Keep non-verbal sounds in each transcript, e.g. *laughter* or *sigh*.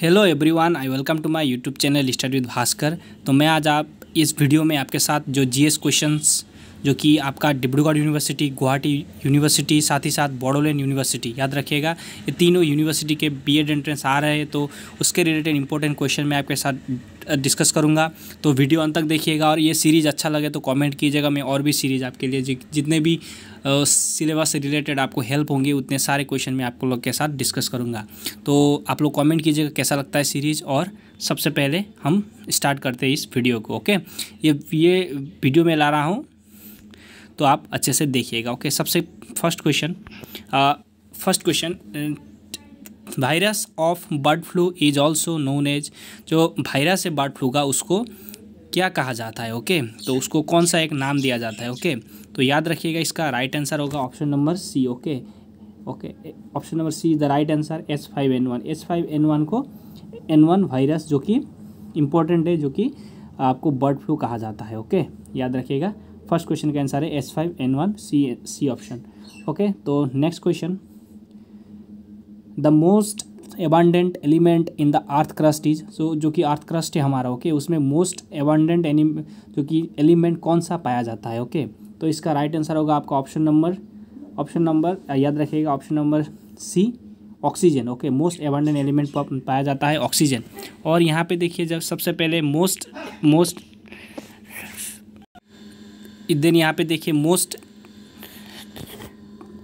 Hello everyone I welcome to my YouTube channel study with Bhaskar तो मैं आज आप इस वीडियो में आपके साथ जो जीएस क्वेश्चंस जो कि आपका डिब्रूगढ़ यूनिवर्सिटी गुवाहाटी यूनिवर्सिटी साथ ही साथ बॉडोलैंड यूनिवर्सिटी याद रखिएगा ये तीनों यूनिवर्सिटी के बी एड एंट्रेंस आ रहे हैं तो उसके रिलेटेड इंपॉर्टेंट क्वेश्चन मैं आपके साथ डिस्कस करूँगा तो वीडियो अंत तक देखिएगा और ये सीरीज़ अच्छा लगे तो कमेंट कीजिएगा मैं और भी सीरीज़ आपके लिए जितने भी सिलेबस से रिलेटेड आपको हेल्प होंगे उतने सारे क्वेश्चन मैं आपको लोग के साथ डिस्कस करूँगा तो आप लोग कमेंट कीजिएगा कैसा लगता है सीरीज़ और सबसे पहले हम स्टार्ट करते हैं इस वीडियो को ओके ये ये वीडियो मैं ला रहा हूँ तो आप अच्छे से देखिएगा ओके सबसे first question first question virus of bird flu is also known as जो वायरस है बर्ड फ्लू का उसको क्या कहा जाता है ओके okay? तो उसको कौन सा एक नाम दिया जाता है ओके okay? तो याद रखिएगा इसका राइट आंसर होगा option number C okay okay option number C is the right answer S five N one S five N one को एन वन वायरस जो कि इम्पोर्टेंट है जो कि आपको बर्ड फ्लू कहा जाता है ओके okay? याद रखिएगा फर्स्ट क्वेश्चन का आंसर है S five N one C C option okay तो next question the most abundant element in the earth crust is so जो कि अर्थ क्रस्ट है हमारा ओके okay? उसमें मोस्ट एबांडेंट जो कि एलिमेंट कौन सा पाया जाता है ओके okay? तो इसका राइट आंसर होगा आपका ऑप्शन नंबर ऑप्शन नंबर याद रखिएगा option number C oxygen okay most abundant element पाया जाता है ऑक्सीजन और यहाँ पे देखिए जब सबसे पहले मोस्ट मोस्ट देन यहाँ पे देखिए मोस्ट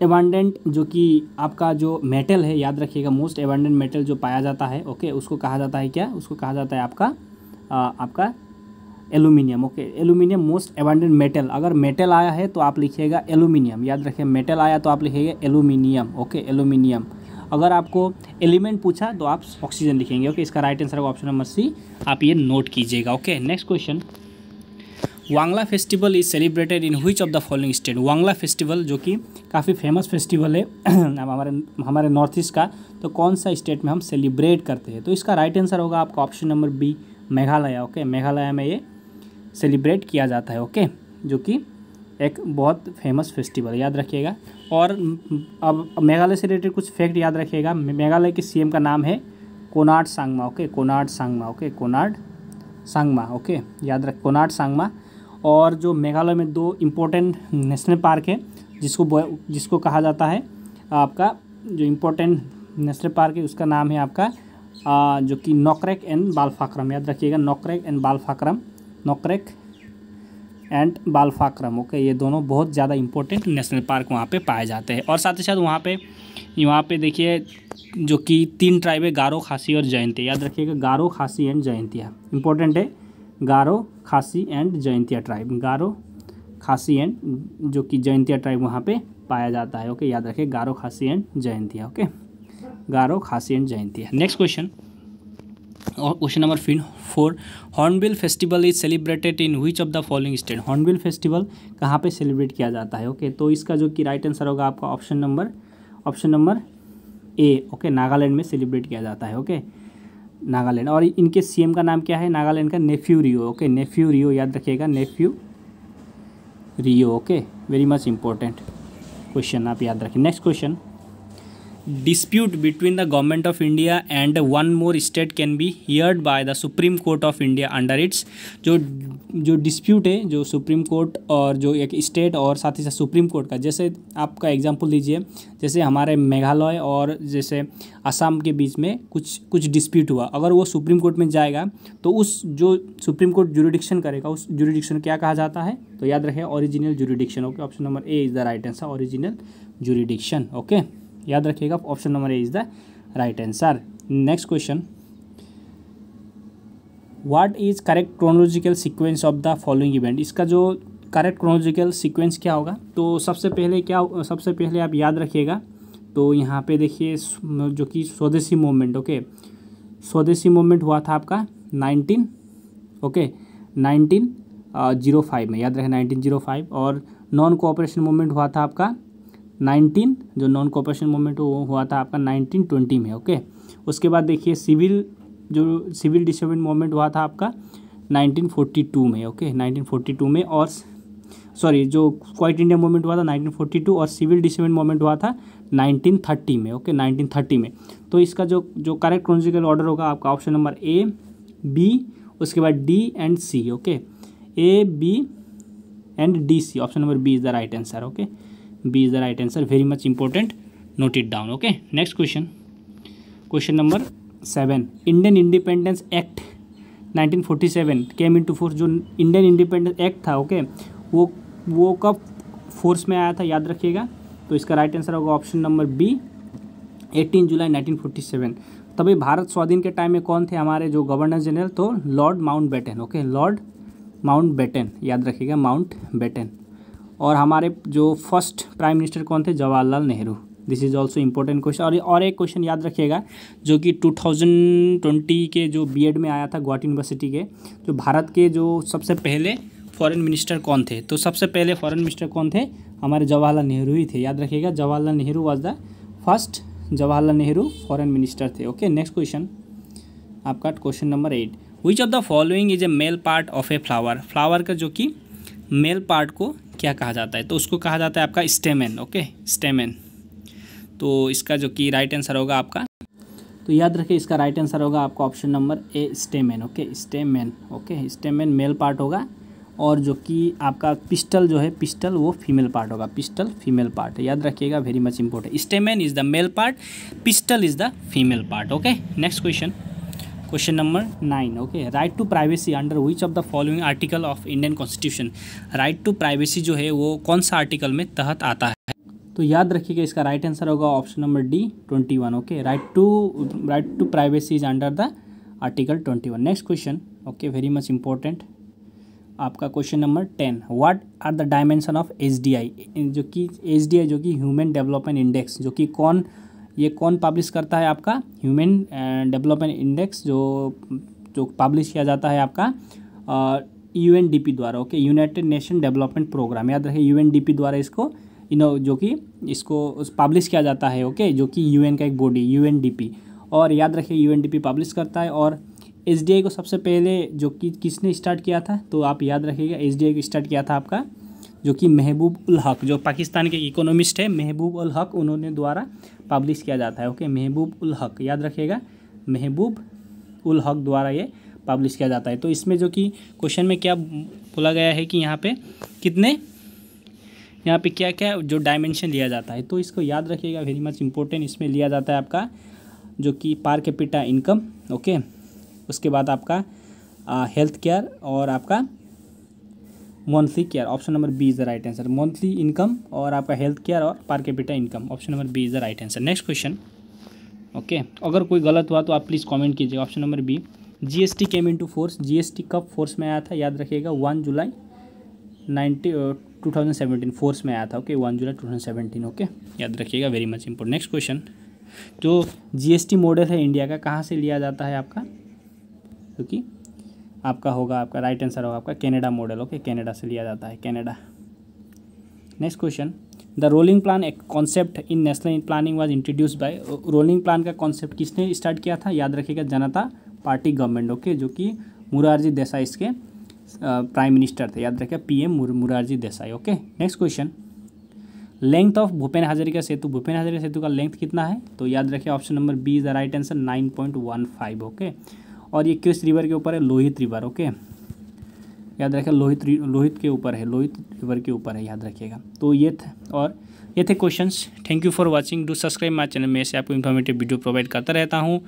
एवांडेंट जो कि आपका जो मेटल है याद रखिएगा मोस्ट एवान्डेंट मेटल जो पाया जाता है ओके उसको कहा जाता है क्या उसको कहा जाता है आपका आ, आपका aluminium okay aluminium most abundant metal अगर मेटल आया है तो आप लिखिएगा एलुमिनियम याद रखिए मेटल आया तो आप लिखिएगा एलुमिनियम ओके एलुमिनियम अगर आपको एलिमेंट पूछा तो आप ऑक्सीजन लिखेंगे ओके इसका राइट आंसर होगा ऑप्शन नंबर सी आप ये नोट कीजिएगा okay next question Wangala festival is celebrated in which of the following state Wangala festival जो कि काफ़ी फेमस फेस्टिवल है *clears throat* हमारे हमारे नॉर्थ ईस्ट का तो कौन सा स्टेट में हम सेलिब्रेट करते हैं तो इसका राइट आंसर होगा आपका option number B Meghalaya okay Meghalaya में ये सेलिब्रेट किया जाता है ओके जो कि एक बहुत फेमस फेस्टिवल याद रखिएगा और अब मेघालय से रिलेटेड कुछ फैक्ट याद रखिएगा मेघालय के सीएम का नाम है Conrad Sangma okay Conrad Sangma okay Conrad Sangma okay याद रख कोनाड सांगमा और जो मेघालय में दो इम्पोर्टेंट नेशनल पार्क है जिसको जिसको कहा जाता है आपका जो इम्पोर्टेंट नेशनल पार्क है उसका नाम है आपका आ, जो कि नोकरेक एंड बालफाक्रम याद रखिएगा Nokrek and Balphakram Nokrek and Balphakram okay ये दोनों बहुत ज़्यादा इम्पोर्टेंट नेशनल पार्क वहाँ पे पाए जाते हैं और साथ ही साथ वहाँ पे यहाँ पे देखिए जो कि तीन ट्राइब है गारो खासी और जयंती याद रखिएगा गारो खासी एंड जयंतिया इम्पोर्टेंट है गारो Khasi and Jaintia tribe Garo Khasi and जो कि जयंतिया ट्राइब वहाँ पे पाया जाता है ओके याद रखें गारो Khasi and Jaintia okay Garo Khasi and Jaintia next question और क्वेश्चन नंबर फिन four hornbill festival is celebrated in which of the following state hornbill festival कहाँ पे सेलिब्रेट किया जाता है ओके okay, तो इसका जो कि राइट आंसर होगा आपका option number option number A okay Nagaland में सेलिब्रेट किया जाता है ओके okay? नागालैंड और इनके सीएम का नाम क्या है नागालैंड का नेफ्यू रियो ओके नेफ्यू रियो याद रखिएगा Neiphiu Rio okay very much important question आप याद रखें next question dispute between the government of india and one more state can be heard by the supreme court of india under its जो जो dispute है जो supreme court और जो एक state और साथ ही साथ supreme court का जैसे आपका example दीजिए जैसे हमारे मेघालय और जैसे असम के बीच में कुछ कुछ dispute हुआ अगर वो supreme court में जाएगा तो उस जो supreme court jurisdiction करेगा उस jurisdiction क्या कहा जाता है तो याद रहे original jurisdiction okay option number A is the right answer original jurisdiction okay याद रखिएगा option number A is the right answer next question what is correct chronological sequence of the following event इसका जो correct chronological sequence क्या होगा तो सबसे पहले क्या सबसे पहले आप याद रखिएगा तो यहाँ पे देखिए जो कि स्वदेशी मूवमेंट ओके स्वदेशी मूवमेंट हुआ था आपका nineteen okay nineteen zero five में याद रखें नाइनटीन जीरो फाइव और नॉन कोऑपरेशन मूवमेंट हुआ था आपका 19 जो नॉन कॉपरेशन मूवमेंट वो हुआ था आपका 1920 में ओके उसके बाद देखिए सिविल जो सिविल डिसबेंट मूवमेंट हुआ था आपका 1942 में ओके 1942 में और सॉरी जो क्वाइट इंडिया मूवमेंट हुआ था 1942 और सिविल डिसबेंट मूवमेंट हुआ था 1930 में ओके 1930 में तो इसका जो जो करेक्ट क्रोनोलॉजिकल ऑर्डर होगा आपका ऑप्शन नंबर ए बी उसके बाद D and C okay A B and D C option number B is the right answer okay B is the right answer very much important note it down okay next question question number seven Indian independence act 1947 came into force जो Indian independence act था okay okay? वो वो कब force में आया था याद रखिएगा तो इसका राइट आंसर होगा ऑप्शन नंबर बी 18 जुलाई 1947 तभी भारत स्वाधीन के टाइम में कौन थे हमारे जो गवर्नर जनरल तो lord Mountbatten okay lord Mountbatten याद रखिएगा माउंट बेटन और हमारे जो फर्स्ट प्राइम मिनिस्टर कौन थे Jawaharlal Nehru this is also important question और और एक क्वेश्चन याद रखिएगा जो कि 2020 के जो बीएड में आया था गुवाहाटी यूनिवर्सिटी के जो भारत के जो सबसे पहले फॉरेन मिनिस्टर कौन थे तो सबसे पहले फॉरेन मिनिस्टर कौन थे हमारे जवाहरलाल नेहरू ही थे याद रखिएगा Jawaharlal Nehru was the first Jawaharlal Nehru foreign minister थे ओके नेक्स्ट क्वेश्चन आपका question number eight which of the following is a male part of a flower flower का जो कि मेल पार्ट को क्या कहा जाता है तो उसको कहा जाता है आपका स्टेमेन ओके स्टेमेन तो इसका जो कि राइट आंसर होगा आपका तो याद रखिए इसका राइट आंसर होगा आपका option number A stamen okay stamen okay stamen male part होगा और जो कि आपका पिस्टल जो है पिस्टल वो फीमेल पार्ट होगा पिस्टल फीमेल पार्ट याद रखिएगा very much important stamen is the male part pistil is the female part okay next question question number nine okay right to privacy under which of the following article of Indian constitution right to privacy जो है वो कौन सा article में तहत आता है तो याद रखिएगा इसका राइट आंसर होगा option number D twenty one okay right to right to privacy is under the article twenty one next question okay very much important आपका question number ten what are the dimension of H जो कि H जो कि human development index जो कि कौन ये कौन पब्लिश करता है आपका ह्यूमन डेवलपमेंट इंडेक्स जो जो पब्लिश किया जाता है आपका यू uh, द्वारा okay United Nation Development Programme याद रखिए यू द्वारा इसको यू नो जो कि इसको पब्लिश किया जाता है ओके okay? जो कि यूएन का एक बॉडी यूएनडीपी और याद रखिए यूएनडीपी पब्लिश करता है और एसडीआई को सबसे पहले जो कि किसने स्टार्ट किया था तो आप याद रखिएगा एसडीआई को स्टार्ट किया था आपका जो कि महबूब उल हक जो पाकिस्तान के इकोनॉमिस्ट है महबूब उल हक उन्होंने द्वारा पब्लिश किया जाता है ओके महबूब उल हक याद रखिएगा महबूब उल हक द्वारा ये पब्लिश किया जाता है तो इसमें जो कि क्वेश्चन में क्या बोला गया है कि यहाँ पे कितने यहाँ पे क्या क्या जो डायमेंशन लिया जाता है तो इसको याद रखिएगा वेरी मच इम्पोर्टेंट इसमें लिया जाता है आपका जो कि पार कैपिटा इनकम ओके उसके बाद आपका हेल्थ केयर और आपका monthly care option number B is the right answer monthly income और आपका हेल्थ केयर और per capita income option number B is the right answer next question okay अगर कोई गलत हुआ तो आप प्लीज़ कमेंट कीजिएगा option number B GST came into force GST कब फोर्स में आया था याद रखिएगा वन जुलाई ninety two thousand seventeen force में आया था okay one July to thousand seventeen okay याद रखिएगा very much import next question जो टी मॉडल है इंडिया का कहाँ से लिया जाता है आपका क्योंकि तो आपका होगा आपका राइट आंसर होगा आपका कैनेडा मॉडल ओके कैनेडा से लिया जाता है Canada next question the rolling plan एक concept in national planning was introduced by rolling plan का कॉन्सेप्ट किसने स्टार्ट किया था याद रखिएगा जनता पार्टी गवर्नमेंट ओके जो कि मुरारजी देसाई इसके प्राइम मिनिस्टर थे याद रखिए PM Morarji Desai okay next question length of Bhupen का सेतु भूपेन का सेतु का लेंथ कितना है तो याद रखिए option number B is the right answer nine point one five okay और ये किस रिवर के ऊपर है लोहित रिवर ओके याद रखें लोहित लोहित के ऊपर है लोहित रिवर के ऊपर है याद रखिएगा तो ये था और ये थे questions thank you for watching do subscribe my channel मैं से आपको इन्फॉर्मेटिव वीडियो प्रोवाइड करता रहता हूँ